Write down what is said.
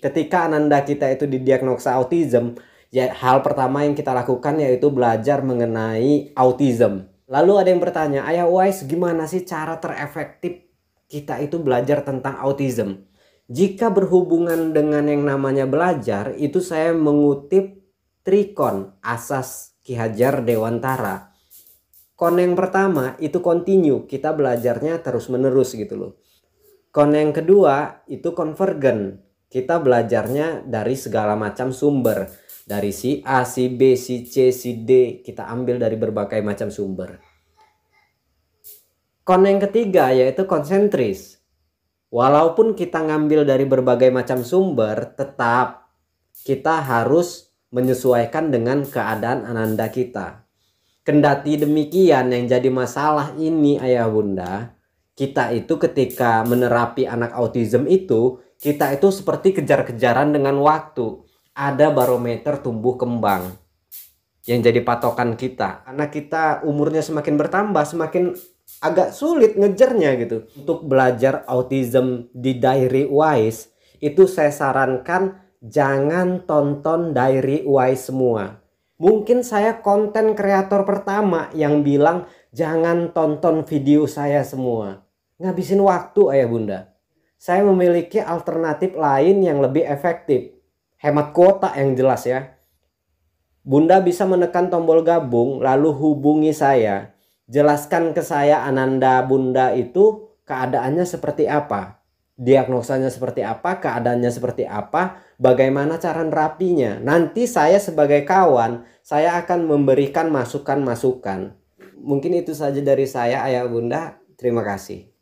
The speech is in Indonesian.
ketika ananda kita itu didiagnosa autism ya hal pertama yang kita lakukan yaitu belajar mengenai autism lalu ada yang bertanya ayah wise gimana sih cara terefektif kita itu belajar tentang autism jika berhubungan dengan yang namanya belajar itu saya mengutip Trikon asas Ki Hajar Dewantara kon yang pertama itu continue kita belajarnya terus menerus gitu loh kon yang kedua itu convergent kita belajarnya dari segala macam sumber dari si A, si B, si C, si D kita ambil dari berbagai macam sumber. Kon yang ketiga yaitu konsentris. Walaupun kita ngambil dari berbagai macam sumber, tetap kita harus menyesuaikan dengan keadaan ananda kita. Kendati demikian yang jadi masalah ini ayah bunda, kita itu ketika menerapi anak autism itu kita itu seperti kejar-kejaran dengan waktu. Ada barometer tumbuh kembang yang jadi patokan kita. Karena kita umurnya semakin bertambah, semakin agak sulit ngejarnya gitu. Untuk belajar autism di diary wise, itu saya sarankan jangan tonton diary wise semua. Mungkin saya konten kreator pertama yang bilang jangan tonton video saya semua. Ngabisin waktu ayah bunda saya memiliki alternatif lain yang lebih efektif. Hemat kuota yang jelas ya. Bunda bisa menekan tombol gabung lalu hubungi saya. Jelaskan ke saya Ananda Bunda itu keadaannya seperti apa. Diagnosanya seperti apa, keadaannya seperti apa, bagaimana cara nerapinya. Nanti saya sebagai kawan, saya akan memberikan masukan-masukan. Mungkin itu saja dari saya, Ayah Bunda. Terima kasih.